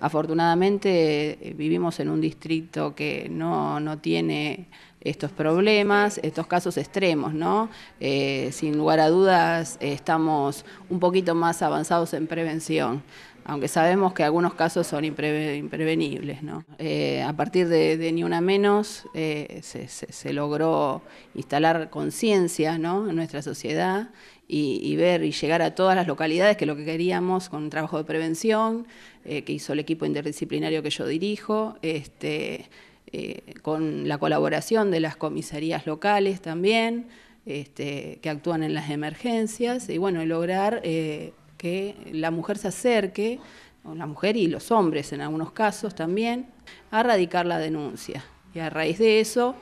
Afortunadamente eh, vivimos en un distrito que no, no tiene estos problemas, estos casos extremos, ¿no? Eh, sin lugar a dudas estamos un poquito más avanzados en prevención, aunque sabemos que algunos casos son imprevenibles, ¿no? Eh, a partir de, Ni Una Menos eh, se, logró instalar conciencia, En nuestra sociedad y, ver y llegar a todas las localidades, que lo que queríamos con un trabajo de prevención que hizo el equipo interdisciplinario que yo dirijo, este eh, con la colaboración de las comisarías locales también, este, que actúan en las emergencias, y bueno, lograr eh, que la mujer se acerque, la mujer y los hombres en algunos casos también, a radicar la denuncia. Y a raíz de eso,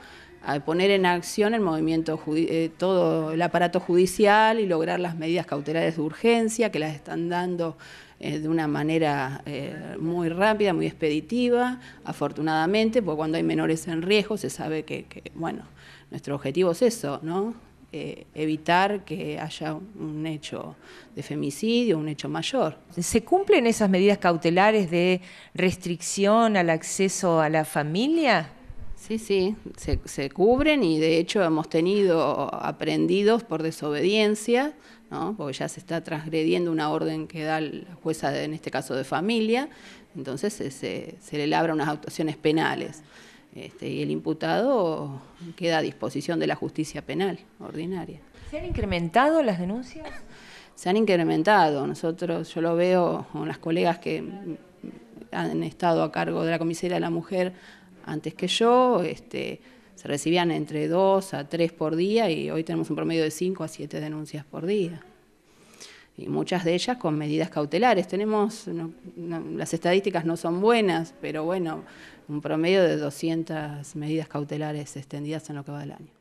a poner en acción el movimiento, eh, todo el aparato judicial y lograr las medidas cautelares de urgencia que las están dando eh, de una manera eh, muy rápida, muy expeditiva, afortunadamente, porque cuando hay menores en riesgo se sabe que, que bueno, nuestro objetivo es eso, ¿no? evitar que haya un hecho de femicidio, un hecho mayor. ¿Se cumplen esas medidas cautelares de restricción al acceso a la familia? Sí, sí, se, cubren y de hecho hemos tenido aprendidos por desobediencia, ¿no? porque ya se está transgrediendo una orden que da la jueza, en este caso de familia, entonces se, le labran unas actuaciones penales. Este, y el imputado queda a disposición de la justicia penal ordinaria. ¿Se han incrementado las denuncias? Se han incrementado. Nosotros, yo lo veo con las colegas que han estado a cargo de la comisaría de la mujer antes que yo, este, se recibían entre dos a tres por día y hoy tenemos un promedio de cinco a siete denuncias por día. Y muchas de ellas con medidas cautelares. Tenemos, las estadísticas no son buenas, pero bueno, un promedio de 200 medidas cautelares extendidas en lo que va del año.